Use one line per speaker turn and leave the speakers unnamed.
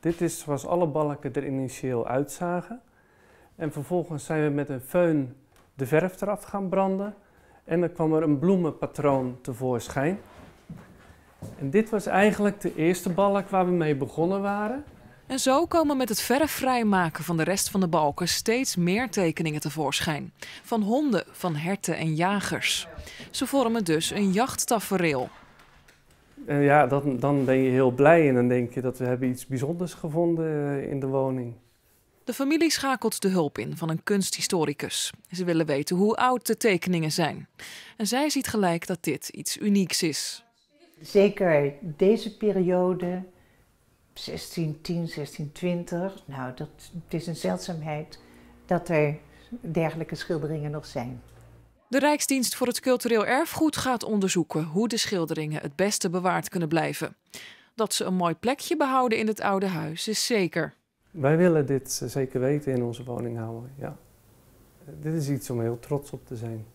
Dit is zoals alle balken er initieel uitzagen. En vervolgens zijn we met een föhn de verf eraf gaan branden. En dan kwam er een bloemenpatroon tevoorschijn. En dit was eigenlijk de eerste balk waar we mee begonnen waren.
En zo komen met het verf vrijmaken van de rest van de balken steeds meer tekeningen tevoorschijn. Van honden, van herten en jagers. Ze vormen dus een
jachttafereel. En eh, ja, dan, dan ben je heel blij en dan denk je dat we hebben iets bijzonders gevonden eh, in de woning.
De familie schakelt de hulp in van een kunsthistoricus. Ze willen weten hoe oud de tekeningen zijn. En zij ziet gelijk dat dit iets
unieks is. Zeker deze periode, 1610, 1620, nou, dat, het is een zeldzaamheid dat er dergelijke schilderingen nog zijn.
De Rijksdienst voor het Cultureel Erfgoed gaat onderzoeken hoe de schilderingen het beste bewaard kunnen blijven. Dat ze een mooi plekje behouden in het oude huis is zeker.
Wij willen dit eh, zeker weten in onze woning houden. Ja. Dit is iets om heel trots op te zijn.